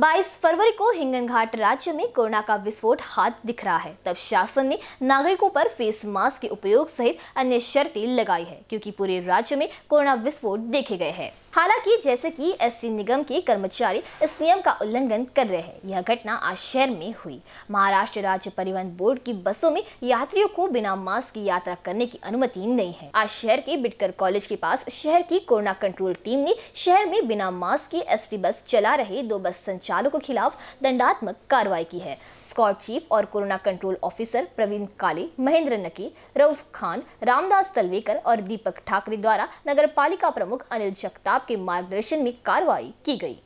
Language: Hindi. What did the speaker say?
22 फरवरी को हिंगन घाट राज्य में कोरोना का विस्फोट हाथ दिख रहा है तब शासन ने नागरिकों पर फेस मास्क के उपयोग सहित अन्य शर्तें लगाई है क्योंकि पूरे राज्य में कोरोना विस्फोट देखे गए हैं हालांकि जैसे कि एससी निगम के कर्मचारी इस नियम का उल्लंघन कर रहे हैं यह घटना आज शहर में हुई महाराष्ट्र राज्य परिवहन बोर्ड की बसों में यात्रियों को बिना मास्क की यात्रा करने की अनुमति नहीं है आज शहर के बिटकर कॉलेज के पास शहर की कोरोना कंट्रोल टीम ने शहर में बिना मास्क की एस बस चला रहे दो बस संचालकों के खिलाफ दंडात्मक कार्रवाई की है स्कॉट चीफ और corona control officer Praveen Kale Mahendra नकी रऊफ खान रामदास तलवेकर और दीपक ठाकरे द्वारा नगर पालिका प्रमुख अनिल जगताप के मार्गदर्शन में कार्रवाई की गई